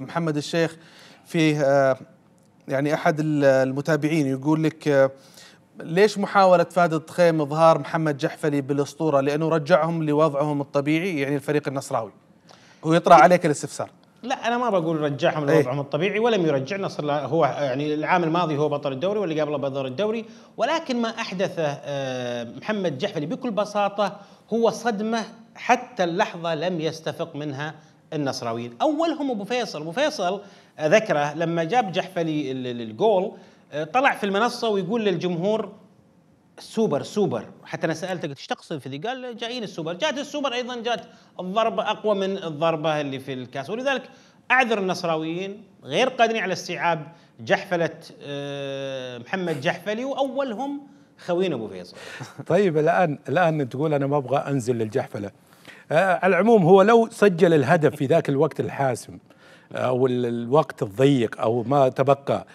محمد الشيخ في آه، يعني احد المتابعين يقول لك آه، ليش محاولة فهد الطخيم إظهار محمد جحفلي بالأسطورة لأنه رجعهم لوضعهم الطبيعي يعني الفريق النصراوي هو يطرأ إيه. عليك الاستفسار لا انا ما بقول رجعهم إيه. لوضعهم الطبيعي ولم يرجع نصر هو يعني العام الماضي هو بطل الدوري واللي قبله بطل الدوري ولكن ما احدثه آه، محمد جحفلي بكل بساطه هو صدمه حتى اللحظه لم يستفق منها النصراويين اولهم ابو فيصل ابو فيصل آه، ذكره لما جاب جحفلي الجول آه، طلع في المنصه ويقول للجمهور السوبر سوبر حتى انا سالته قلت ايش تقصد في ذي؟ قال جايين السوبر، جات السوبر ايضا جات الضربه اقوى من الضربه اللي في الكاس ولذلك اعذر النصراويين غير قادرين على استيعاب جحفله آه، محمد جحفلي واولهم خوينا ابو فيصل. طيب الان الان تقول انا ما ابغى انزل للجحفله، آه، على العموم هو لو سجل الهدف في ذاك الوقت الحاسم آه، او الوقت الضيق او ما تبقى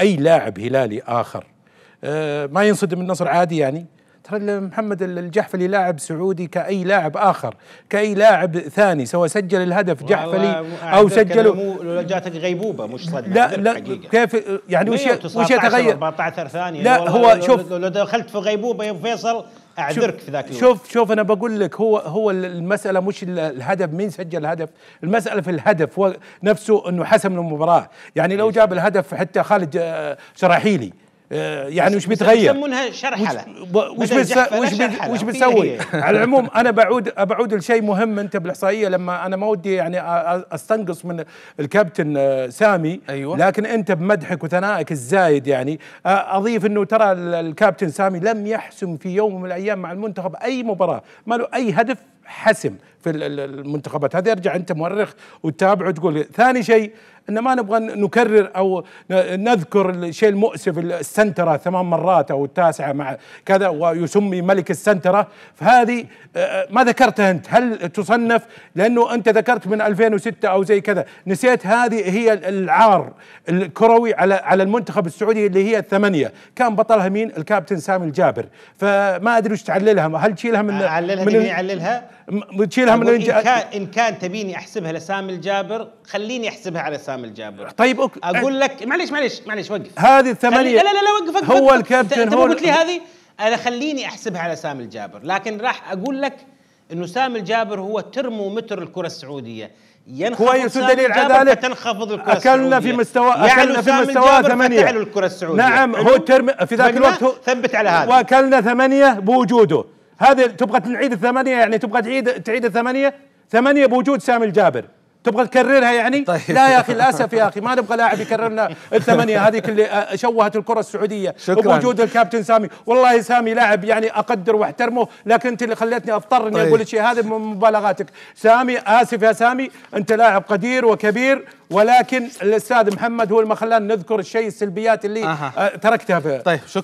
اي لاعب هلالي اخر آه، ما ينصدم النصر عادي يعني ترى محمد الجحفلي لاعب سعودي كأي لاعب آخر كأي لاعب ثاني سواء سجل الهدف جحفلي أو سجله جاتك غيبوبة مش صدمة لا لا كيف يعني وش وش يتغير 14 ثانية لا هو شوف لو دخلت في غيبوبة يا فيصل اعذرك في ذاك الوقت شوف شوف انا بقول لك هو هو المساله مش الهدف مين سجل الهدف المساله في الهدف هو نفسه انه حسم المباراه يعني لو إيه. جاب الهدف حتى خالد آه، شراحيلي آه، يعني وش بيتغير يسمونها شرح وش بس وش وش بيسوي إيه. على العموم انا بعود بعود لشيء مهم انت بالاحصائيه لما انا ما ودي يعني استنقص من الكابتن آه، سامي أيوة. لكن انت بمدحك وثنائك الزايد يعني آه، اضيف انه ترى الكابتن سامي لم يحسم في يوم من الايام مع المنتخب اي مباراه ما له اي هدف حسم في المنتخبات هذا يرجع انت مؤرخ وتتابع وتقول ثاني شيء ان ما نبغى نكرر او نذكر الشيء المؤسف السنتره ثمان مرات او التاسعه مع كذا ويسمي ملك السنتره فهذه آه، آه، ما ذكرتها انت هل تصنف لانه انت ذكرت من 2006 او زي كذا نسيت هذه هي العار الكروي على على المنتخب السعودي اللي هي الثمانيه كان بطلها مين الكابتن سامي الجابر فما ادري وش تعللها هل تشيلها من عللها من يعللها تشيلها الاسامي اللي إن, كان ان كان تبيني احسبها لسامي الجابر خليني احسبها على سامي الجابر طيب أوك. اقول لك معليش معليش معليش وقف هذه الثمانيه لا لا لا وقف وقف هو الكابتن هو قلت لي هذه انا خليني احسبها على سامي الجابر لكن راح اقول لك انه سامي الجابر هو ترمومتر الكره السعوديه ينخفض كويس دليل على ذلك تنخفض الكره أكلنا في مستوى أكلنا في مستوى ثمانية الكرة السعودية نعم هو ترم في ذاك الوقت هو ثبت على هذا وأكلنا ثمانية بوجوده هذه تبغى تعيد الثمانيه يعني تبغى تعيد تعيد الثمانيه ثمانيه بوجود سامي الجابر تبغى تكررها يعني؟ طيب. لا يا اخي للاسف يا اخي ما نبغى لاعب يكرر لنا الثمانيه هذيك اللي شوهت الكره السعوديه شكرا. وبوجود الكابتن سامي، والله سامي لاعب يعني اقدر واحترمه لكن انت اللي خليتني اضطر اني طيب. اقول شيء هذا من مبالغاتك، سامي اسف يا سامي انت لاعب قدير وكبير ولكن الاستاذ محمد هو اللي ما خلانا نذكر الشيء السلبيات اللي أه. تركتها في طيب شكرا